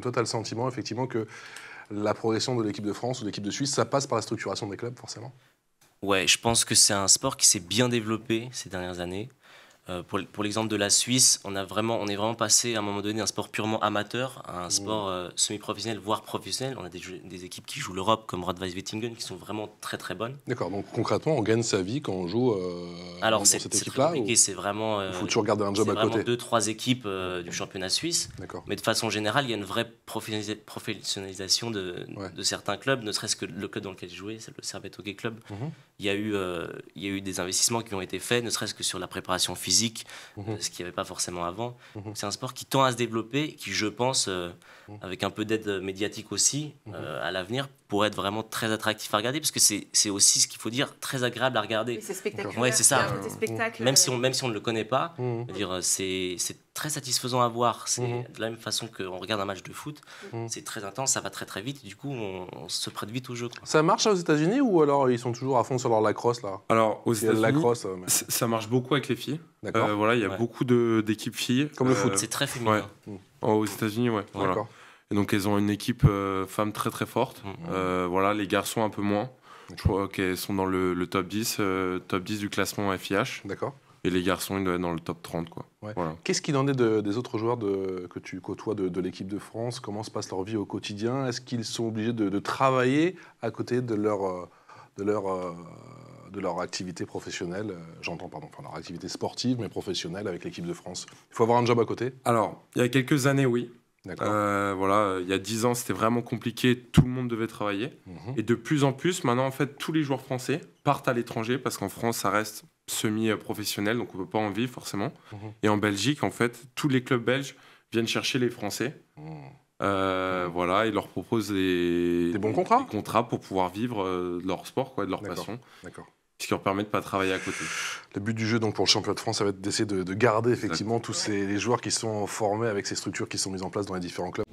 Toi, tu as le sentiment, effectivement, que la progression de l'équipe de France ou de l'équipe de Suisse, ça passe par la structuration des clubs, forcément Ouais, je pense que c'est un sport qui s'est bien développé ces dernières années. Euh, pour, pour l'exemple de la Suisse, on, a vraiment, on est vraiment passé à un moment donné d'un sport purement amateur à un sport mmh. euh, semi-professionnel, voire professionnel. On a des, des équipes qui jouent l'Europe, comme Radweiss-Wettingen, qui sont vraiment très très bonnes. D'accord, donc concrètement, on gagne sa vie quand on joue euh, Alors, dans cette équipe-là c'est vraiment. Il euh, faut toujours garder un job à côté. deux, trois équipes du championnat suisse. d'accord Mais de façon générale, il y a une vraie professionnalisation de, certains clubs, ne serait-ce que le club dans lequel je jouais le Servette Hockey Club. Mmh il, y a eu, il y a eu des investissements qui ont été faits, ne serait-ce que sur la préparation physique Mhm. ce qu'il n'y avait pas forcément avant. Mhm. C'est un sport qui tend à se développer, qui, je pense, euh, mhm. avec un peu d'aide médiatique aussi, euh, à l'avenir, pour être vraiment très attractif à regarder, parce que c'est aussi ce qu'il faut dire, très agréable à regarder. C'est Ouais, c'est ça. Même, euh, si on, même si on ne le connaît pas, mmh. dire c'est très satisfaisant à voir. C'est mmh. de la même façon qu'on regarde un match de foot. Mmh. C'est très intense, ça va très très vite. du coup, on, se prête vite au jeu. Ça marche aux États-Unis ou alors ils sont toujours à fond sur leur lacrosse là Alors aux États-Unis, euh, ça marche beaucoup avec les filles. D'accord. Euh, voilà, il y a beaucoup d'équipes filles. Comme le foot. C'est très féminin. Aux États-Unis, ouais. Et donc, elles ont une équipe euh, femme très très forte. Mm, mm. Euh, voilà, les garçons un peu moins. Je crois qu'elles sont dans le, top 10, euh, top 10 du classement FIH. D'accord. Et les garçons, ils doivent être dans le top 30. Quoi. Qu'est-ce qu'il en est des autres joueurs que tu côtoies de, l'équipe de France Comment se passe leur vie au quotidien Est-ce qu'ils sont obligés de, travailler à côté de leur, de leur, de leur activité professionnelle J'entends, pardon, leur activité sportive, mais professionnelle avec l'équipe de France. Il faut avoir un job à côté Alors, il y a quelques années, oui. Euh, voilà, euh, il y a 10 ans, c'était vraiment compliqué, tout le monde devait travailler. Mhm. Et de plus en plus, maintenant, en fait, tous les joueurs français partent à l'étranger parce qu'en France, ça reste semi-professionnel, donc on ne peut pas en vivre forcément. Mhm. Et en Belgique, en fait, tous les clubs belges viennent chercher les Français. Mhm. Euh, voilà, ils leur proposent des, bons contrats. pour pouvoir vivre leur sport, quoi, de leur passion. D'accord qui leur permet de pas travailler à côté. Le but du jeu donc pour le championnat de France, ça va être d'essayer de, garder effectivement tous ces, les joueurs qui sont formés avec ces structures qui sont mises en place dans les différents clubs.